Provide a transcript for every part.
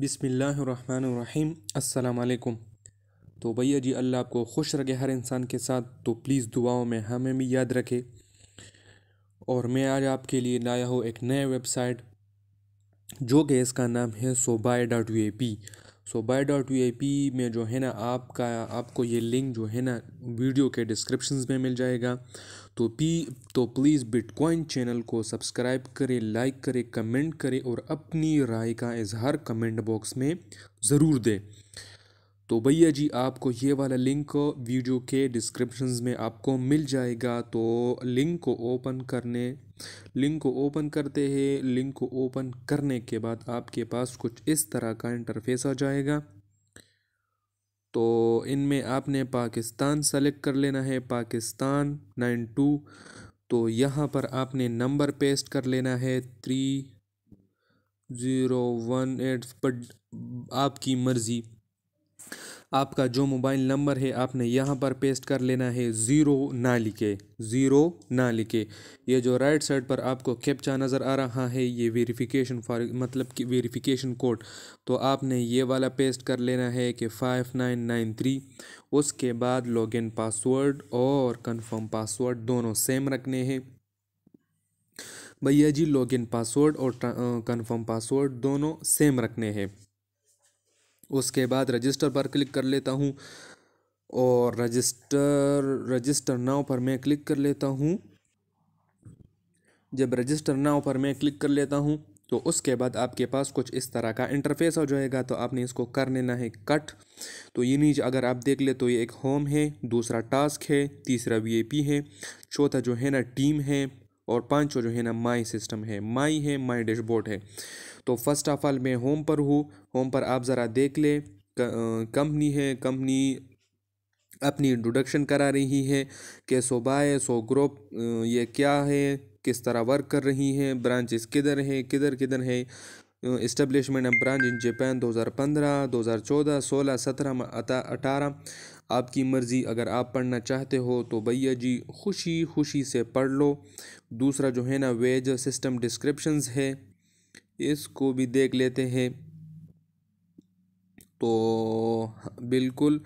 बिसमीम् अल्लाम तो भैया जी अल्लाह आपको खुश रखे हर इंसान के साथ तो प्लीज़ दुआओं में हमें भी याद रखे और मैं आज आपके लिए लाया हूँ एक नया वेबसाइट जो कि इसका नाम है Sobai dot U A P Sobai dot U A P में जो है ना आपका आपको ये लिंक जो है ना वीडियो के डिस्क्रिप्शन में मिल जाएगा तो पी तो प्लीज़ बिटकॉइन चैनल को सब्सक्राइब करें लाइक करें कमेंट करें और अपनी राय का इजहार कमेंट बॉक्स में ज़रूर दें तो भैया जी आपको ये वाला लिंक वीडियो के डिस्क्रिप्शन में आपको मिल जाएगा तो लिंक को ओपन करने लिंक को ओपन करते हैं लिंक को ओपन करने के बाद आपके पास कुछ इस तरह का इंटरफेस आ जाएगा तो इनमें आपने पाकिस्तान सेलेक्ट कर लेना है पाकिस्तान नाइन टू तो यहाँ पर आपने नंबर पेस्ट कर लेना है three zero one eight but आपकी मर्ज़ी आपका जो मोबाइल नंबर है आपने यहाँ पर पेस्ट कर लेना है ज़ीरो ना लिखे ज़ीरो ना लिखे ये जो राइट साइड पर आपको कैप्चा नज़र आ रहा है ये वेरिफिकेशन फॉर मतलब कि वेरिफिकेशन कोड तो आपने ये वाला पेस्ट कर लेना है कि फाइव नाइन नाइन थ्री उसके बाद लॉगिन पासवर्ड और कन्फर्म पासवर्ड दोनों सेम रखने हैं भैया जी लॉगिन पासवर्ड और कंफर्म पासवर्ड दोनों सेम रखने हैं उसके बाद रजिस्टर पर क्लिक कर लेता हूँ और रजिस्टर रजिस्टर नाव पर मैं क्लिक कर लेता हूँ जब रजिस्टर नाव पर मैं क्लिक कर लेता हूँ तो उसके बाद आपके पास कुछ इस तरह का इंटरफेस हो जाएगा तो आपने इसको कर लेना है कट तो ये नीचे अगर आप देख ले तो ये एक होम है दूसरा टास्क है तीसरा वीएपी है चौथा जो है ना टीम है और पांचवा जो है ना माई सिस्टम है माई है माई डैशबोर्ड है तो फर्स्ट ऑफ ऑल मैं होम पर हूँ होम पर आप ज़रा देख लें कंपनी है कंपनी अपनी इंट्रोडक्शन करा रही है कि सो बाय सो ग्रुप ये क्या है किस तरह वर्क कर रही हैं ब्रांचेस किधर हैं किधर किधर हैं establishment of branch in Japan 2015, 2014, 16, 17, अठारह आपकी मर्ज़ी अगर आप पढ़ना चाहते हो तो भैया जी खुशी खुशी से पढ़ लो दूसरा जो है ना वेज सिस्टम डिस्क्रिप्शंस है इसको भी देख लेते हैं तो बिल्कुल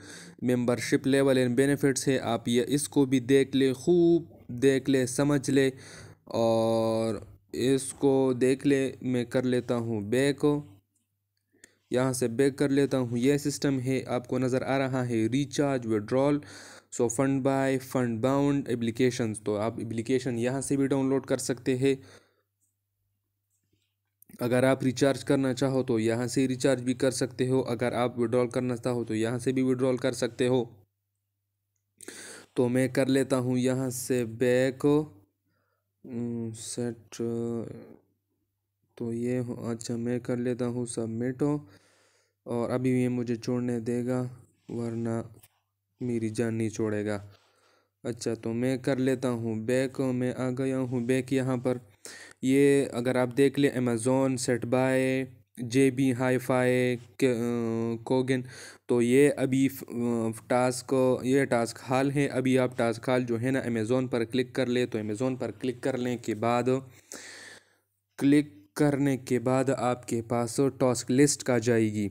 मेंबरशिप लेवल एंड बेनिफिट्स है आप ये इसको भी देख लें खूब देख लें समझ लें और इसको देख ले मैं कर लेता हूँ बैक यहाँ से बैक कर लेता हूँ यह सिस्टम है आपको नज़र आ रहा है recharge withdrawal so fund by fund bound application तो आप एप्लीकेशन यहाँ से भी डाउनलोड कर सकते हैं अगर आप रिचार्ज करना चाहो तो यहाँ से रिचार्ज भी कर सकते हो अगर आप विड्रॉल करना चाहो तो यहाँ से भी विड्रॉल कर सकते हो तो मैं कर लेता हूँ यहाँ से बैक सेट तो ये अच्छा मैं कर लेता हूँ सबमिट और अभी ये मुझे छोड़ने देगा वरना मेरी जान नहीं छोड़ेगा अच्छा तो मैं कर लेता हूँ बैक मैं आ गया हूँ बैक यहाँ पर ये अगर आप देख लें Amazon set by J B hi fi कोगिन तो ये अभी टास्क ये टास्क हाल है अभी आप टास्क हाल जो है ना अमेज़ोन पर क्लिक कर ले तो अमेज़ोन पर क्लिक कर लें के बाद क्लिक करने के बाद आपके पास टास्क लिस्ट का जाएगी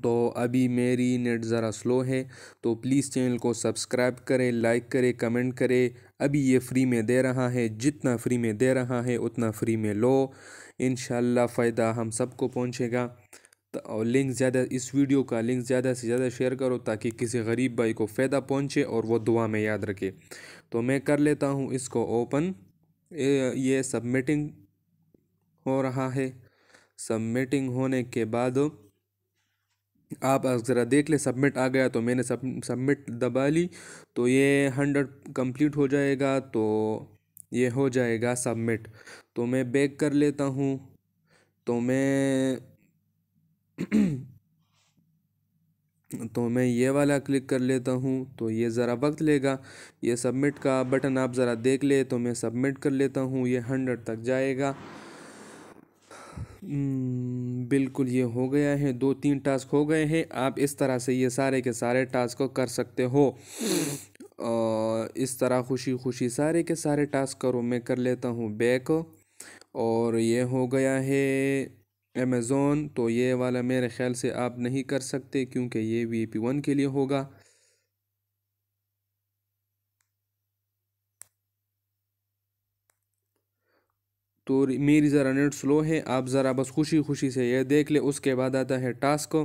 तो अभी मेरी नेट ज़रा स्लो है तो प्लीज़ चैनल को सब्सक्राइब करें लाइक करें कमेंट करें अभी ये फ्री में दे रहा है जितना फ्री में दे रहा है उतना फ्री में लो इन फ़ायदा हम सबको पहुँचेगा तो और लिंक ज़्यादा इस वीडियो का लिंक ज़्यादा से ज़्यादा शेयर करो ताकि किसी गरीब भाई को फ़ायदा पहुँचे और वह दुआ में याद रखे तो मैं कर लेता हूँ इसको ओपन ये सबमिटिंग हो रहा है सबमिटिंग होने के बाद आप ज़रा देख ले सबमिट आ गया तो मैंने सब सबमिट दबा ली तो ये हंड्रेड कंप्लीट हो जाएगा तो ये हो जाएगा सबमिट तो मैं बैक कर लेता हूँ तो मैं तो मैं ये वाला क्लिक कर लेता हूँ तो ये ज़रा वक्त लेगा ये सबमिट का बटन आप ज़रा देख ले तो मैं सबमिट कर लेता हूँ ये हंड्रेड तक जाएगा हम्म, बिल्कुल ये हो गया है दो तीन टास्क हो गए हैं आप इस तरह से ये सारे के सारे टास्क को कर सकते हो इस तरह खुशी खुशी सारे के सारे टास्क करो मैं कर लेता हूँ बैक और ये हो गया है अमेज़ोन तो ये वाला मेरे ख्याल से आप नहीं कर सकते क्योंकि ये वी पी वन के लिए होगा तो मेरी ज़रा नेट स्लो है आप ज़रा बस खुशी खुशी से यह देख ले उसके बाद आता है टास्क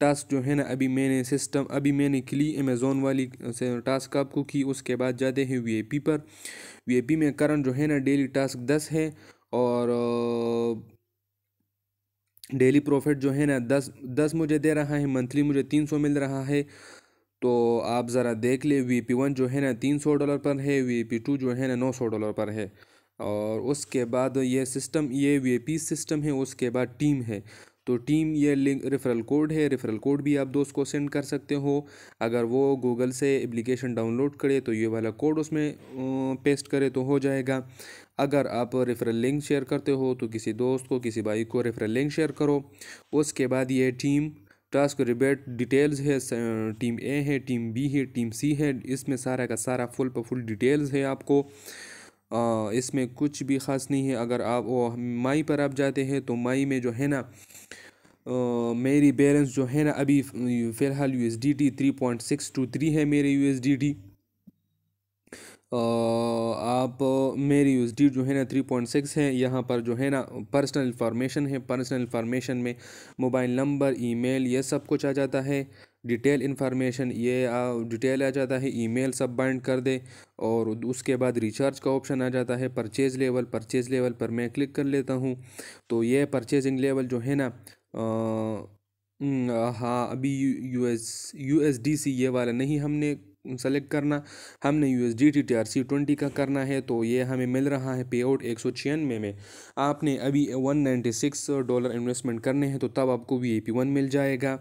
टास्क जो है ना अभी मैंने सिस्टम अभी मैंने क्ली अमेज़ोन वाली से टास्क आपको की उसके बाद जाते हैं पी पर पी में करंट जो है ना डेली टास्क दस है और डेली प्रॉफिट जो है ना दस दस मुझे दे रहा है मंथली मुझे तीन सौ मिल रहा है तो आप ज़रा देख ले वी पी वन जो है ना तीन सौ डॉलर पर है वी पी टू जो है ना नौ सौ डॉलर पर है और उसके बाद ये सिस्टम ये वी सिस्टम है उसके बाद टीम है तो टीम ये लिंक रेफरल कोड है रेफरल कोड भी आप दोस्त को सेंड कर सकते हो अगर वो गूगल से एप्लीकेशन डाउनलोड करे तो ये वाला कोड उसमें पेस्ट करे तो हो जाएगा अगर आप रेफरल लिंक शेयर करते हो तो किसी दोस्त को किसी भाई को रेफरल लिंक शेयर करो उसके बाद ये टीम टास्क रिबेट डिटेल्स है टीम ए है टीम बी है टीम सी है इसमें सारा का सारा फुल पर फुल डिटेल्स है आपको इसमें कुछ भी ख़ास नहीं है अगर आप वो मई पर आप जाते हैं तो मई में जो है ना मेरी बैलेंस जो है ना अभी फ़िलहाल U S D T three point six two three है मेरे यू एस डी टी आप मेरी यू एस डी जो है ना थ्री पॉइंट सिक्स है यहाँ पर जो है ना पर्सनल इंफॉर्मेशन है पर्सनल इंफॉर्मेशन में मोबाइल नंबर ईमेल ये सब कुछ आ जाता है डिटेल इन्फॉर्मेशन ये आ, डिटेल आ जाता है ईमेल सब बाइंड कर दे और उसके बाद रिचार्ज का ऑप्शन आ जाता है परचेज़ लेवल परचेज़ लेवल पर मैं क्लिक कर लेता हूँ तो ये परचेजिंग लेवल जो है ना हाँ अभी U S U S D C ये वाला नहीं हमने सेलेक्ट करना हमने U S D T T R C twenty का करना है तो ये हमें मिल रहा है पे आउट एक सौ छियानवे में आपने अभी one ninety six dollar investment करने हैं तो तब आपको वी ए पी वन मिल जाएगा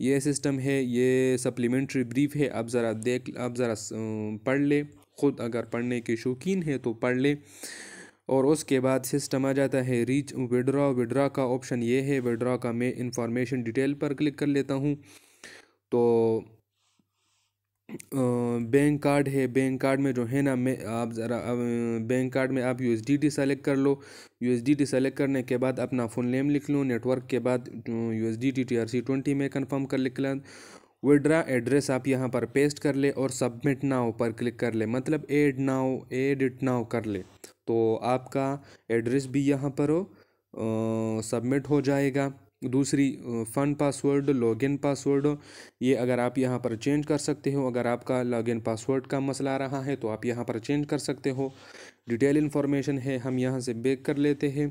ये सिस्टम है ये सप्लीमेंट्री ब्रीफ है आप ज़रा देख आप ज़रा अं, पढ़ ले ख़ुद अगर पढ़ने के शौकीन है तो पढ़ ले और उसके बाद सिस्टम आ जाता है रीच विड्रा विड्रा का ऑप्शन ये है विड्रा का मैं इंफॉर्मेशन डिटेल पर क्लिक कर लेता हूँ तो बैंक कार्ड है बैंक कार्ड में जो है ना मैं आप ज़रा बैंक कार्ड में आप U S D T select कर लो U S D T select करने के बाद अपना फुल नेम लिख लो नेटवर्क के बाद U S D T T R C twenty में कन्फर्म कर लिख लें विड्रा एड्रेस आप यहाँ पर पेस्ट कर ले और सबमिट नाउ पर क्लिक कर ले मतलब add now add it now कर ले तो आपका एड्रेस भी यहाँ पर हो सबमिट हो जाएगा दूसरी फ़न पासवर्ड लॉगिन पासवर्ड ये अगर आप यहाँ पर चेंज कर सकते हो अगर आपका लॉगिन पासवर्ड का मसला रहा है तो आप यहाँ पर चेंज कर सकते हो डिटेल इन्फॉर्मेशन है हम यहाँ से बेक कर लेते हैं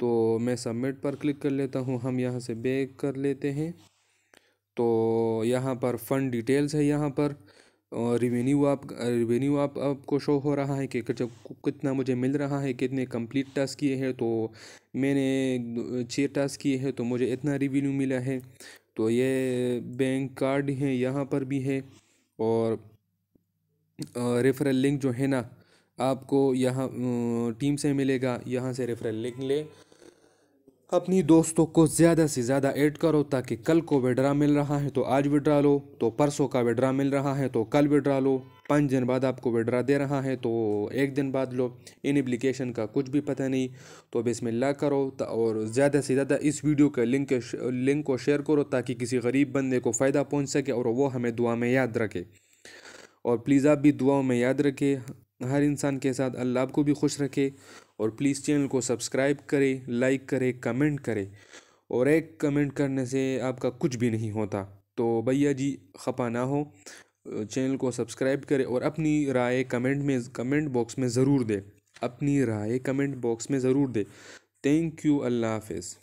तो मैं सबमिट पर क्लिक कर लेता हूँ हम यहाँ से बेक कर लेते हैं तो यहाँ पर फ़ंड डिटेल्स है यहाँ पर और रिवेन्यू आप रिवेन्यू आप आपको शो हो रहा है कि जब कितना मुझे मिल रहा है कितने कंप्लीट टास्क किए हैं तो मैंने छः टास्क किए हैं तो मुझे इतना रिवेन्यू मिला है तो ये बैंक कार्ड है यहाँ पर भी है और रेफरल लिंक जो है ना आपको यहाँ टीम से मिलेगा यहाँ से रेफरल लिंक ले अपनी दोस्तों को ज़्यादा से ज़्यादा ऐड करो ताकि कल को विड्रा मिल रहा है तो आज विड्रा लो तो परसों का विड्रा मिल रहा है तो कल विड्रा लो पाँच दिन बाद आपको विड्रा दे रहा है तो एक दिन बाद लो इन एप्लीकेशन का कुछ भी पता नहीं तो बिस्मिल्लाह करो और ज़्यादा से ज़्यादा इस वीडियो के लिंक लिंक को शेयर करो ताकि किसी गरीब बंदे को फ़ायदा पहुँच सके और वो हमें दुआ में याद रखे और प्लीज़ आप भी दुआओं में याद रखें हर इंसान के साथ अल्लाह आपको भी खुश रखे और प्लीज़ चैनल को सब्सक्राइब करें लाइक करें कमेंट करें और एक कमेंट करने से आपका कुछ भी नहीं होता तो भैया जी खपा ना हो चैनल को सब्सक्राइब करें और अपनी राय कमेंट में कमेंट बॉक्स में ज़रूर दें अपनी राय कमेंट बॉक्स में ज़रूर दे थैंक यू अल्लाह हाफिज़